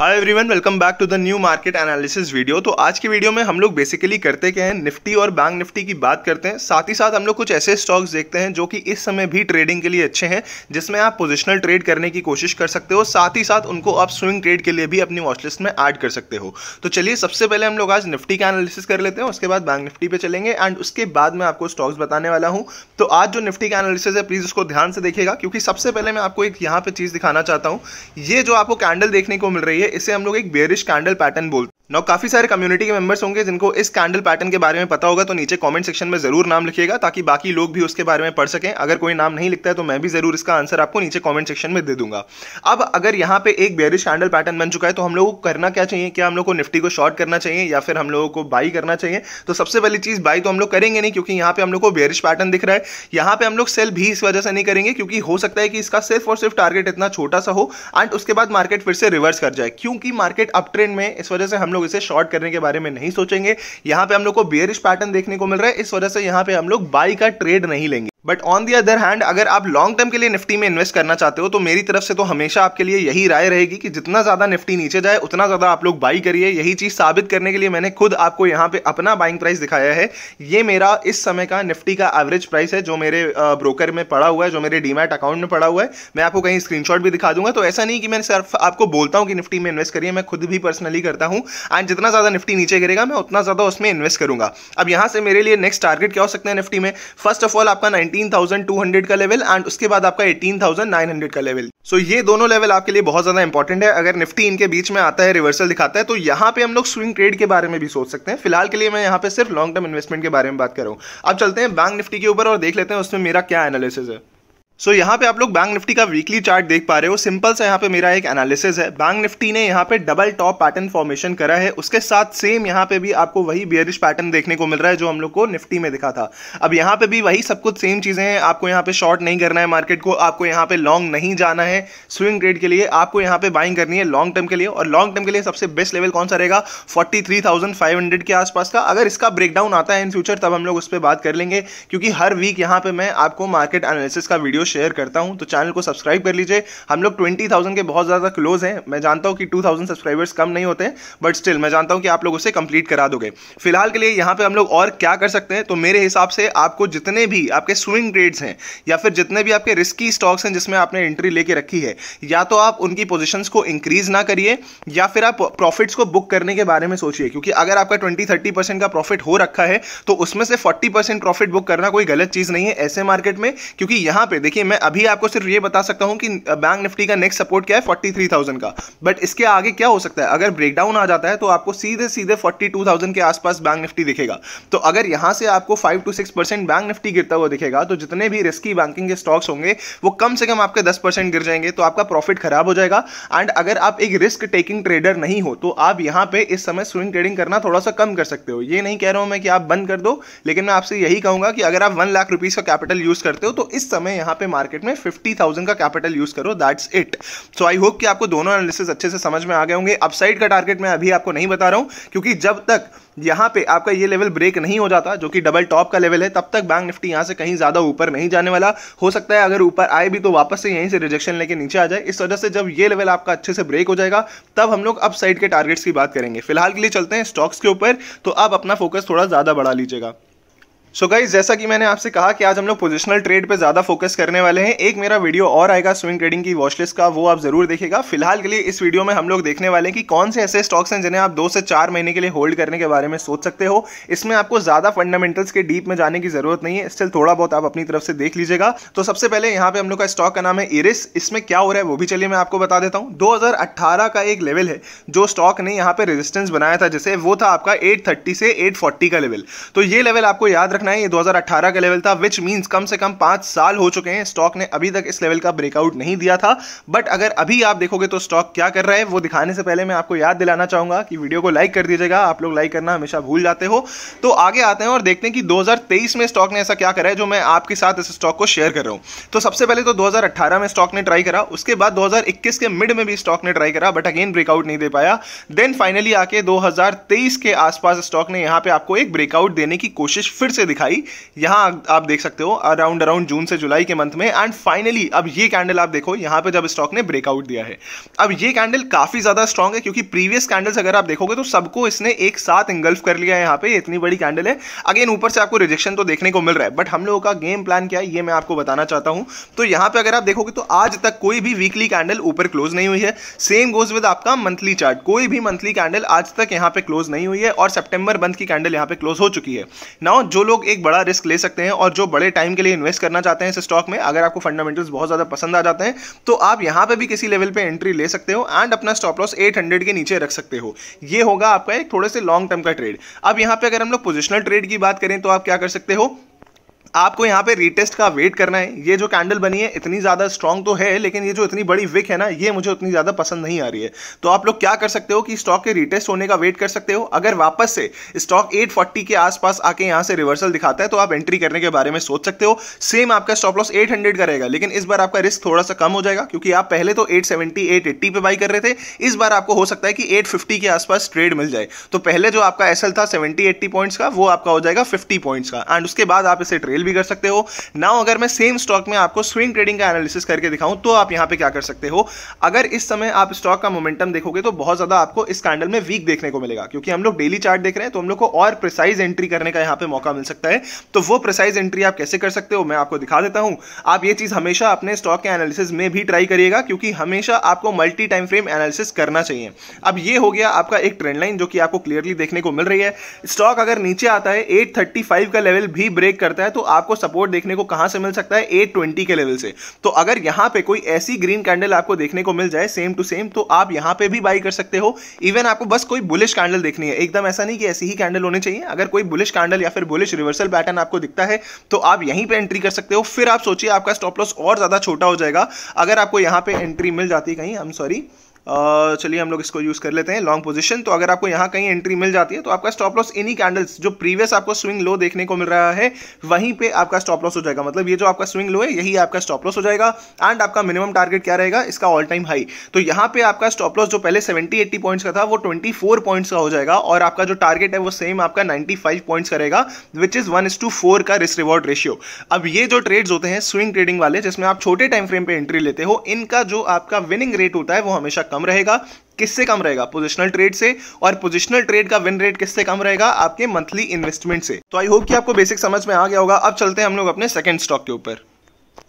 hi everyone welcome back to the new market analysis video तो आज की video में हम लोग बेसिकली करते क्या हैं निफ्टी और बैंक निफ्टी की बात करते हैं साथ ही साथ हम लोग कुछ ऐसे स्टॉक्स देखते हैं जो कि इस समय भी ट्रेडिंग के लिए अच्छे हैं जिसमें आप पोजिशनल ट्रेड करने की कोशिश कर सकते हो साथ ही साथ उनको आप स्विंग ट्रेड के लिए भी अपनी वॉचलिस्ट में ऐड कर सकते हो तो चलिए सबसे पहले हम लोग आज निफ्टी का एनालिसिस कर लेते हैं उसके बाद बैंक निफ्टी पे चलेंगे एंड उसके बाद मैं आपको स्टॉक्स बताने वाला हूँ तो आज जो निफ्टी का एनालिसिस है प्लीज़ उसको ध्यान से देखेगा क्योंकि सबसे पहले मैं आपको एक यहाँ पर चीज़ दिखाना चाहता हूँ ये जो आपको कैंडल देखने को मिल रही है इसे हम लोग एक बेरिश कैंडल पैटर्न बोलते हैं ना काफ़ी सारे कम्युनिटी के मेंबर्स होंगे जिनको इस कैंडल पैटर्न के बारे में पता होगा तो नीचे कमेंट सेक्शन में ज़रूर नाम लिखिएगा ताकि बाकी लोग भी उसके बारे में पढ़ सकें अगर कोई नाम नहीं लिखता है तो मैं भी ज़रूर इसका आंसर आपको नीचे कॉमेंट सेक्शन में दे दूंगा अब अगर यहाँ पे एक बेरिश कैंडल पैटर्न बन चुका है तो हम लोग को करना क्या चाहिए क्या हम लोग को निफ्टी को शॉर्ट करना चाहिए या फिर हम लोगों को बाई करना चाहिए तो सबसे पहली चीज़ बाई तो हम लोग करेंगे नहीं क्योंकि यहाँ पे हम लोग को बेरिश पैटर्न दिख रहा है यहाँ पे हम लोग सेल भी इस वजह से नहीं करेंगे क्योंकि हो सकता है कि इसका सिर्फ और सिर्फ टारगेट इतना छोटा सा हो एंड उसके बाद मार्केट फिर से रिवर्स कर जाए क्योंकि मार्केट अप ट्रेंड में इस वजह से हम लोग लोग इसे शॉर्ट करने के बारे में नहीं सोचेंगे यहां पे हम लोग को बियरिश पैटर्न देखने को मिल रहा है इस वजह से यहां पे हम लोग बाई का ट्रेड नहीं लेंगे but on the other hand अगर आप लॉन्ग टर्म के लिए निफ्टी में इन्वेस्ट करना चाहते हो तो मेरी तरफ से तो हमेशा आपके लिए यही राय रहेगी कि जितना ज़्यादा निफ्टी नीचे जाए उतना ज़्यादा आप लोग बाई करिए यही चीज़ साबित करने के लिए मैंने खुद आपको यहाँ पे अपना बाइंग प्राइस दिखाया है ये मेरा इस समय का निफ्टी का एवरेज प्राइस है जो मेरे ब्रोकर में पड़ा हुआ है जो मेरे डीमैट अकाउंट में पड़ा हुआ है मैं आपको कहीं स्क्रीनशॉट भी दिखा दूंगा तो ऐसा नहीं कि मैं सिर्फ आपको बोलता हूँ कि निफ्टी में इन्वेस्ट करिए मैं खुद भी पर्सनली करता हूँ एंड जितना ज़्यादा निफ्टी नीचे गिरेगा मैं उतना ज़्यादा उसमें इन्वेस्ट करूंगा अब यहाँ से मेरे लिए नेक्स्ट टारगेट क्या हो सकता है निफ्टी में फर्स्ट ऑफ ऑल आपका 19,200 का लेवल एंड उसके बाद आपका 18,900 का लेवल सो so ये दोनों लेवल आपके लिए बहुत ज्यादा इंपॉर्टेंट है अगर निफ्टी इनके बीच में आता है रिवर्सल दिखाता है तो यहाँ पे हम लोग स्विंग ट्रेड के बारे में भी सोच सकते हैं फिलहाल के लिए मैं यहाँ पे सिर्फ लॉन्ग टर्म इन्वेस्टमेंट के बारे में बात कर रहा हूँ अब चलते हैं बैंक निफ्टी के ऊपर और देख लेते हैं उसमें मेरा क्या एनालिसिस है सो so, यहाँ पे आप लोग बैंक निफ्टी का वीकली चार्ट देख पा रहे हो सिंपल सा यहाँ पे मेरा एक एनालिसिस है बैंक निफ्टी ने यहाँ पे डबल टॉप पैटर्न फॉर्मेशन करा है उसके साथ सेम यहाँ पे भी आपको वही बियरिश पैटर्न देखने को मिल रहा है जो हम लोग को निफ्टी में दिखा था अब यहाँ पे भी वही सब कुछ सेम चीज़ें हैं आपको यहाँ पे शॉर्ट नहीं करना है मार्केट को आपको यहाँ पे लॉन्ग नहीं जाना है स्विंग ट्रेड के लिए आपको यहाँ पे बाइंग करनी है लॉन्ग टर्म के लिए और लॉन्ग टर्म के लिए सबसे बेस्ट लेवल कौन सा रहेगा फोर्टी के आसपास का अगर इसका ब्रेकडाउन आता है इन फ्यूचर तब हम लोग उस पर बात कर लेंगे क्योंकि हर वीक यहाँ पे मैं आपको मार्केट एनालिसिस का वीडियो शेयर करता हूँ तो चैनल को सब्सक्राइब कर लीजिए हम लोग ट्वेंटी थाउजेंड के बहुत ज़्यादा क्लोज हैं मैं जानता हूँ कि टू थाउजेंड सब्सक्राइबर्स कम नहीं होते बट स्टिल मैं जानता हूँ कि आप लोग उसे कंप्लीट करा दोगे फिलहाल के लिए यहाँ पर हम लोग और क्या कर सकते हैं तो मेरे हिसाब से आपको जितने भी आपके स्विंग ट्रेड्स हैं या फिर जितने भी आपके रिस्की स्टॉक्स हैं जिसमें आपने एंट्री लेके रखी है या तो आप उनकी पोजिशन को इंक्रीज ना करिए या फिर आप प्रॉफिट्स को बुक करने के बारे में सोचिए क्योंकि अगर आपका ट्वेंटी थर्टी परसेंट का प्रॉफिट हो रखा है तो उसमें से फोर्टी परसेंट प्रॉफिट बुक करना कोई गलत चीज़ नहीं है ऐसे मार्केट में क्योंकि यहां पे देखिए देखिए मैं अभी आपको सिर्फ ये बता सकता हूँ कि बैंक निफ्टी का नेक्स्ट सपोर्ट क्या है फोर्टी थ्री थाउजेंड का बट इसके आगे क्या हो सकता है अगर ब्रेकडाउन आ जाता है तो आपको सीधे सीधे फोर्टी टू थाउजेंड के आसपास बैंक निफ्टी दिखेगा तो अगर यहाँ से आपको five two six percent Bank Nifty गिरता हुआ दिखेगा तो जितने भी रिस्की बैंकिंग के स्टॉक्स होंगे वो कम से कम आपके दस परसेंट गिर जाएंगे तो आपका प्रॉफिट खराब हो जाएगा एंड अगर आप एक रिस्क टेकिंग ट्रेडर नहीं हो तो आप यहाँ पे इस समय स्विंग ट्रेडिंग करना थोड़ा सा कम कर सकते हो ये नहीं कह रहा हूँ मैं कि आप बंद कर दो लेकिन मैं आपसे यही कहूँगा कि अगर आप वन लाख रुपीज़ का कैपिटल यूज़ करते हो तो इस समय यहाँ पे मार्केट में फिफ्टी थाउजेंड का कैपिटल यूज करो that's it so I hope कि आपको दोनों एनालिसिस अच्छे से समझ में आ गए होंगे अपसाइड का टारगेट मैं अभी आपको नहीं बता रहा हूं क्योंकि जब तक यहां पे आपका ये लेवल ब्रेक नहीं हो जाता जो कि डबल टॉप का लेवल है तब तक बैंक निफ्टी यहां से कहीं ज़्यादा ऊपर नहीं जाने वाला हो सकता है अगर ऊपर आए भी तो वापस से यहीं से रिजेक्शन लेके नीचे आ जाए इस वजह से जब ये लेवल आपका अच्छे से ब्रेक हो जाएगा तब हम लोग अप के टारगेट्स की बात करेंगे फिलहाल के लिए चलते हैं स्टॉक्स के ऊपर तो आप अपना फोकस थोड़ा ज़्यादा बढ़ा लीजिएगा सो so गाइज जैसा कि मैंने आपसे कहा कि आज हम लोग पोजिशनल ट्रेड पे ज़्यादा फोकस करने वाले हैं एक मेरा वीडियो और आएगा स्विंग ट्रेडिंग की वॉचलिस्ट का वो आप ज़रूर देखेगा फिलहाल के लिए इस वीडियो में हम लोग देखने वाले हैं कि कौन से ऐसे स्टॉक्स हैं जिन्हें आप दो से चार महीने के लिए होल्ड करने के बारे में सोच सकते हो इसमें आपको ज़्यादा फंडामेंटल्स के डीप में जाने की ज़रूरत नहीं है स्टिल थोड़ा बहुत आप अपनी तरफ से देख लीजिएगा तो सबसे पहले यहाँ पे हम लोग का स्टॉक का नाम है इरिस इसमें क्या हो रहा है वो भी चलिए मैं आपको बता देता हूँ दो का एक लेवल है जो स्टॉक ने यहाँ पे रेजिस्टेंस बनाया था जैसे वो था आपका एट से एट का लेवल तो ये लेवल आपको याद रखना है ये 2018 का लेवल था विच मीन्स कम से कम पांच साल हो चुके हैं स्टॉक ने अभी तक इस लेवल का ब्रेकआउट नहीं दिया था बट अगर अभी आप देखोगे तो स्टॉक क्या कर रहा है वो दिखाने से पहले मैं आपको याद दिलाना चाहूंगा कि वीडियो को लाइक कर दीजिएगा आप लोग लाइक करना हमेशा भूल जाते हो तो आगे आते हैं और देखते हैं कि दो में स्टॉक ने ऐसा क्या करा है जो मैं आपके साथ इस स्टॉक को शेयर कर रहा हूँ तो सबसे पहले तो दो में स्टॉक ने ट्राई करा उसके बाद दो के मिड में भी स्टॉक ने ट्राई करा बट अगेन ब्रेकआउट नहीं दे पाया देन फाइनली आके दो के आसपास स्टॉक ने यहाँ पे आपको एक ब्रेकआउट देने की कोशिश फिर से दिखाई यहां आप देख सकते हो अराउंड अराउंड जून से जुलाई के मंथ में एंड फाइनली अब ये कैंडल आप देखो यहां पे जब स्टॉक ने ब्रेकआउट दिया है अब ये कैंडल काफ़ी ज़्यादा स्ट्रॉग है क्योंकि प्रीवियस कैंडल्स अगर आप देखोगे तो सबको इसने एक साथ इंगल्फ कर लिया है यहां पर इतनी बड़ी कैंडल है अगेन ऊपर से आपको रिजेक्शन तो देखने को मिल रहा है बट हम लोगों का गेम प्लान क्या है ये मैं आपको बताना चाहता हूं तो यहां पर अगर आप देखोगे तो आज तक कोई भी वीकली कैंडल ऊपर क्लोज नहीं हुई है सेम गोज विद आपका मंथली चार्ट कोई भी मंथली कैंडल आज तक यहां पर क्लोज नहीं हुई है और सेप्टेंबर मंथ की कैंडल यहां पर क्लोज हो चुकी है नाउ जो लोग लोग एक बड़ा रिस्क ले सकते हैं और जो बड़े टाइम के लिए इन्वेस्ट करना चाहते हैं इस स्टॉक में अगर आपको फंडामेंटल्स बहुत ज़्यादा पसंद आ जाते हैं तो आप यहां पर भी किसी लेवल पर एंट्री ले सकते हो एंड अपना स्टॉप लॉस एट के नीचे रख सकते हो ये होगा आपका एक थोड़े से लॉन्ग टर्म का ट्रेड अब यहाँ पर अगर हम लोग पोजिशनल ट्रेड की बात करें तो आप क्या कर सकते हो आपको यहाँ पे रीटेस्ट का वेट करना है ये जो कैंडल बनी है इतनी ज़्यादा स्ट्रॉन्ग तो है लेकिन ये जो इतनी बड़ी विक है ना ये मुझे उतनी ज़्यादा पसंद नहीं आ रही है तो आप लोग क्या कर सकते हो कि स्टॉक के रीटेस्ट होने का वेट कर सकते हो अगर वापस से स्टॉक 840 के आसपास आके यहाँ से रिवर्सल दिखाता है तो आप एंट्री करने के बारे में सोच सकते हो सेम आपका स्टॉप लॉस एट का रहेगा लेकिन इस बार आपका रिस्क थोड़ा सा कम हो जाएगा क्योंकि आप पहले तो एट सेवेंटी पे बाई कर रहे थे इस बार आपको हो सकता है कि एट के आसपास ट्रेड मिल जाए तो पहले जो आपका एसल था सेवेंटी एट्टी पॉइंट्स का वो आपका हो जाएगा फिफ्टी पॉइंट्स का एंड उसके बाद आप इसे ट्रेड सेल भी कर सकते हो नाउ अगर मैं सेम स्टॉक में आपको स्विंग ट्रेडिंग का एनालिसिस करके दिखाऊं तो आप यहां पे क्या कर सकते हो अगर इस समय आप स्टॉक का मोमेंटम देखोगे तो बहुत ज्यादा आपको इस कैंडल में वीक देखने को मिलेगा क्योंकि हम लोग डेली चार्ट देख रहे हैं तो हम लोग को और प्रिसाइज एंट्री करने का यहां पर मौका मिल सकता है तो वो प्रिसाइज एंट्री आप कैसे कर सकते हो मैं आपको दिखा देता हूं आप ये चीज हमेशा अपने स्टॉक के एनालिसिस में भी ट्राई करिएगा क्योंकि हमेशा आपको मल्टी टाइम फ्रेम एनालिसिस करना चाहिए अब ये हो गया आपका एक ट्रेंड लाइन जो कि आपको क्लियरली देखने को मिल रही है स्टॉक अगर नीचे आता है 835 का लेवल भी ब्रेक करता है तो आपको सपोर्ट देखने को कहां से मिल सकता है एट ट्वेंटी के लेवल से तो अगर यहां पे कोई ऐसी ग्रीन कैंडल आपको देखने को मिल जाए सेम टू सेम तो आप यहां पे भी बाई कर सकते हो इवन आपको बस कोई बुलिश कैंडल देखनी है एकदम ऐसा नहीं कि ऐसी ही कैंडल होनी चाहिए अगर कोई बुलिश कैंडल या फिर बुलिश रिवर्सल पैटर्न आपको दिखता है तो आप यहीं पर एंट्री कर सकते हो फिर आप सोचिए आपका स्टॉप लॉस और ज़्यादा छोटा हो जाएगा अगर आपको यहां पर एंट्री मिल जाती कहीं आई एम सॉरी चलिए हम लोग इसको यूज़ कर लेते हैं लॉन्ग पोजीशन तो अगर आपको यहाँ कहीं एंट्री मिल जाती है तो आपका स्टॉप लॉस एनी कैंडल्स जो प्रीवियस आपको स्विंग लो देखने को मिल रहा है वहीं पे आपका स्टॉप लॉस हो जाएगा मतलब ये जो आपका स्विंग लो है यही आपका स्टॉप लॉस हो जाएगा एंड आपका मिनिमम टारगेट क्या रहेगा इसका ऑल टाइम हाई तो यहाँ पे आपका स्टॉप लॉस जो पहले सेवेंटी एट्टी पॉइंट्स का था वो ट्वेंटी फोर पॉइंट्स का हो जाएगा और आपका जो टारगेट है वो सेम आपका नाइन्टी फाइव पॉइंट्स करेगा which is one is two four का रिस्क रिवॉर्ड रेशियो अब ये जो ट्रेड्स होते हैं स्विंग ट्रेडिंग वाले जिसमें आप छोटे टाइम फ्रेम पर एंट्री लेते हो इनका जो आपका विनिंग रेट होता है वो हमेशा कम रहेगा किससे कम रहेगा पोजिशनल ट्रेड से और पोजिशनल ट्रेड का विन रेट किससे कम रहेगा आपके मंथली इन्वेस्टमेंट से तो आई होप कि आपको बेसिक समझ में आ गया होगा अब चलते हैं हम लोग अपने सेकेंड स्टॉक के ऊपर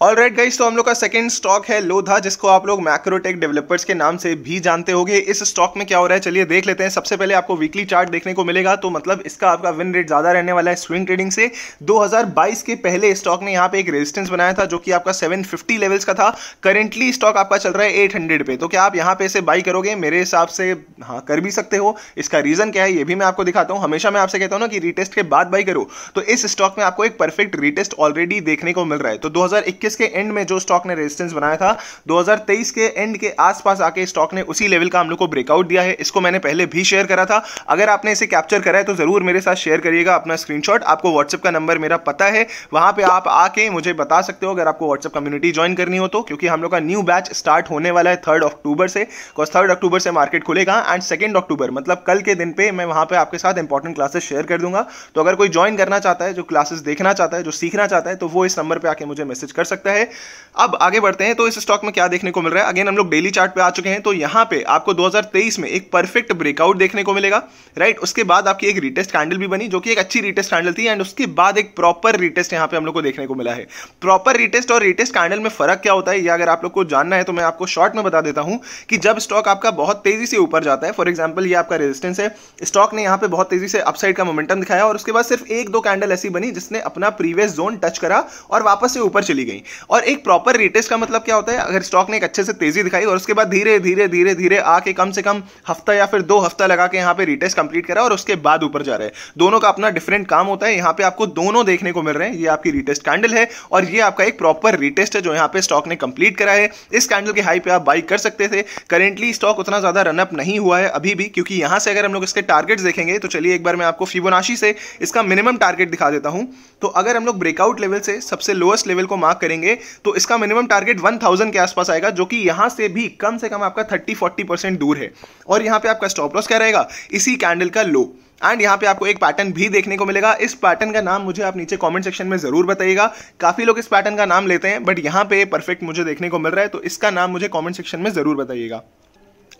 ऑल राइट गाइस तो हम लोग का सेकंड स्टॉक है लोधा जिसको आप लोग मैक्रोटेक डेवलपर्स के नाम से भी जानते होंगे इस स्टॉक में क्या हो रहा है चलिए देख लेते हैं सबसे पहले आपको वीकली चार्ट देखने को मिलेगा तो मतलब इसका आपका विन रेट ज़्यादा रहने वाला है स्विंग ट्रेडिंग से 2022 के पहले स्टॉक ने यहाँ पे एक रेजिस्टेंस बनाया था जो कि आपका 750 लेवल्स का था करेंटली स्टॉक आपका चल रहा है एट पे तो क्या आप यहाँ पे इसे बाई करोगे मेरे हिसाब से हाँ कर भी सकते हो इसका रीज़न क्या है ये भी मैं आपको दिखाता हूँ हमेशा मैं आपसे कहता हूँ ना कि रिटेस्ट के बाद बाई करो तो इस स्टॉक में आपको एक परफेक्ट रिटेस्ट ऑलरेडी देखने को मिल रहा है तो दो 2023 के एंड में जो स्टॉक ने रेजिस्टेंस बनाया था 2023 के एंड के आसपास आके स्टॉक ने उसी लेवल का हम लोग को ब्रेकआउट दिया है इसको मैंने पहले भी शेयर करा था अगर आपने इसे कैप्चर करा है तो ज़रूर मेरे साथ शेयर करिएगा अपना स्क्रीनशॉट आपको व्हाट्सअप का नंबर मेरा पता है वहां पर आप आके मुझे बता सकते हो अगर आपको व्हाट्सअप कम्युनिटी ज्वाइन करनी हो तो क्योंकि हम लोग का न्यू बैच स्टार्ट होने वाला है थर्ड अक्टूबर से बिकॉज थर्ड अक्टूबर से मार्केट खुलेगा एंड सेकेंड अक्टूबर मतलब कल के दिन पे मैं वहां पे आपके साथ इंपॉर्टेंट क्लासेस शेयर कर दूंगा तो अगर कोई ज्वाइन करना चाहता है जो क्लासेस देखना चाहता है जो सीखना चाहता है तो वो इस नंबर पर आके मुझे मैसेज कर सकते सकता है अब आगे बढ़ते हैं तो इस स्टॉक में क्या देखने को मिल रहा है अगेन हम लोग डेली चार्ट पे आ चुके हैं तो यहां पे आपको 2023 में एक परफेक्ट ब्रेकआउट देखने को मिलेगा राइट उसके बाद आपकी एक रिटेस्ट कैंडल भी बनी जो कि एक अच्छी रिटेस्ट कैंडल थी एंड उसके बाद एक प्रॉपर रिटेस्ट यहां पर हम लोग को देखने को मिला है प्रॉपर रिटेस्ट और रिटेस्ट कैंडल में फर्क क्या होता है ये अगर आप लोग को जानना है तो मैं आपको शॉर्ट में बता देता हूं कि जब स्टॉक आपका बहुत तेजी से ऊपर जाता है फॉर एग्जाम्पल ये आपका रेजिस्टेंस है स्टॉक ने यहाँ पे बहुत तेजी से अपसाइड का मोमेंटम दिखाया और उसके बाद सिर्फ एक दो कैंडल ऐसी बनी जिसने अपना प्रीवियस जोन टच करा और वापस से ऊपर चली गई और एक प्रॉपर रिटेस्ट का मतलब क्या होता है अगर स्टॉक ने एक अच्छे से तेजी दिखाई और उसके बाद धीरे धीरे धीरे धीरे आके कम से कम हफ्ता या फिर दो हफ्ता लगा के यहाँ पे रिटेस्ट कंप्लीट करा और उसके बाद ऊपर जा रहे हैं दोनों का अपना डिफरेंट काम होता है यहाँ पे आपको दोनों देखने को मिल रहे हैं ये आपकी रिटेस्ट कैंडल है और ये आपका एक प्रॉपर रिटेस्ट है जो यहाँ पे स्टॉक ने कंप्लीट करा है इस कैंडल के हाई पे आप बाई कर सकते थे करेंटली स्टॉक उतना ज्यादा रनअप नहीं हुआ है अभी भी क्योंकि यहाँ से अगर हम लोग इसके टारगेट देखेंगे तो चलिए एक बार मैं आपको फिबोनाशी से इसका मिनिमम टारगेट दिखा देता हूँ तो अगर हम लोग ब्रेकआउट लेवल से सबसे लोएस्ट लेवल को मार्क करेंगे देखेंगे तो इसका मिनिमम टारगेट 1000 के आसपास आएगा जो कि यहां से भी कम से कम आपका 30-40 परसेंट दूर है और यहां पे आपका स्टॉप लॉस क्या रहेगा इसी कैंडल का लो एंड यहाँ पे आपको एक पैटर्न भी देखने को मिलेगा इस पैटर्न का नाम मुझे आप नीचे कमेंट सेक्शन में जरूर बताइएगा काफी लोग इस पैटर्न का नाम लेते हैं बट यहाँ पे परफेक्ट मुझे देखने को मिल रहा है तो इसका नाम मुझे कमेंट सेक्शन में जरूर बताइएगा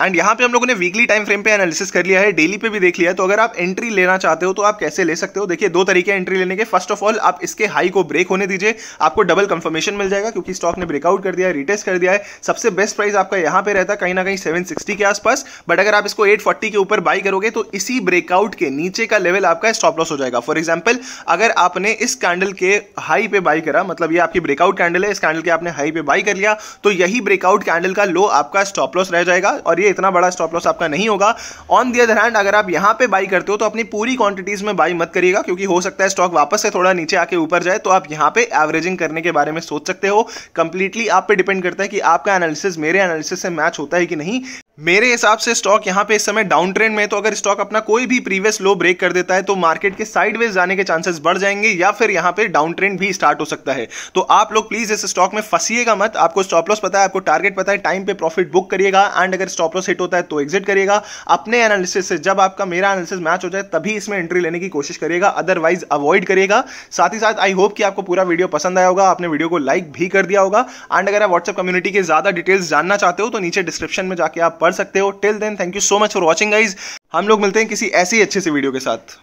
एंड यहाँ पे हम लोगों ने वीकली टाइम फ्रेम पे एनालिसिस कर लिया है डेली पे भी देख लिया है तो अगर आप एंट्री लेना चाहते हो तो आप कैसे ले सकते हो देखिए दो तरीके एंट्री लेने के फर्स्ट ऑफ ऑल आप इसके हाई को ब्रेक होने दीजिए आपको डबल कंफर्मेशन मिल जाएगा क्योंकि स्टॉक ने ब्रेकआउट कर दिया है रिटेस्ट कर दिया है सबसे बेस्ट प्राइस आपका यहाँ पे रहता कहीं ना कहीं सेवन के आसपास बट अगर आप इसको एट के ऊपर बाई करोगे तो इसी ब्रेकआउट के नीचे का लेवल आपका स्टॉप लॉस हो जाएगा फॉर एग्जाम्पल अगर आपने इस कैंडल के हाई पे बाई करा मतलब ये आपकी ब्रेकआउट कैंडल है इस कैंडल के आपने हाई पे बाई कर लिया तो यही ब्रेकआउट कैंडल का लो आपका स्टॉप लॉस रह जाएगा और ये इतना बड़ा स्टॉप लॉस आपका नहीं होगा ऑन दी अदर हैंड अगर आप यहाँ पे बाई करते हो तो अपनी पूरी क्वांटिटीज़ में बाई मत करिएगा क्योंकि हो सकता है स्टॉक वापस से थोड़ा नीचे आके ऊपर जाए तो आप यहाँ पे एवरेजिंग करने के बारे में सोच सकते हो कंप्लीटली आप पे डिपेंड करता है कि आपका एनालिसिस मेरे एनालिसिस से मैच होता है कि नहीं मेरे हिसाब से स्टॉक यहाँ पे इस समय डाउन ट्रेंड में तो अगर स्टॉक अपना कोई भी प्रीवियस लो ब्रेक कर देता है तो मार्केट के साइडवेज जाने के चांसेस बढ़ जाएंगे या फिर यहाँ पे डाउन ट्रेंड भी स्टार्ट हो सकता है तो आप लोग प्लीज इस स्टॉक में फंसीएगा मत आपको स्टॉप लॉस पता है आपको टारगेट पता है टाइम पे प्रॉफिट बुक करिएगा एंड अगर स्टॉप लॉस बोनस हिट होता है तो एग्जिट करिएगा अपने एनालिसिस से जब आपका मेरा एनालिसिस मैच हो जाए तभी इसमें एंट्री लेने की कोशिश करिएगा अदरवाइज अवॉइड करिएगा साथ ही साथ आई होप कि आपको पूरा वीडियो पसंद आया होगा आपने वीडियो को लाइक भी कर दिया होगा एंड अगर आप व्हाट्सएप कम्युनिटी के ज्यादा डिटेल्स जानना चाहते हो तो नीचे डिस्क्रिप्शन में जाके आप पढ़ सकते हो till then thank you so much for watching guys हम लोग मिलते हैं किसी ऐसी अच्छे से वीडियो के साथ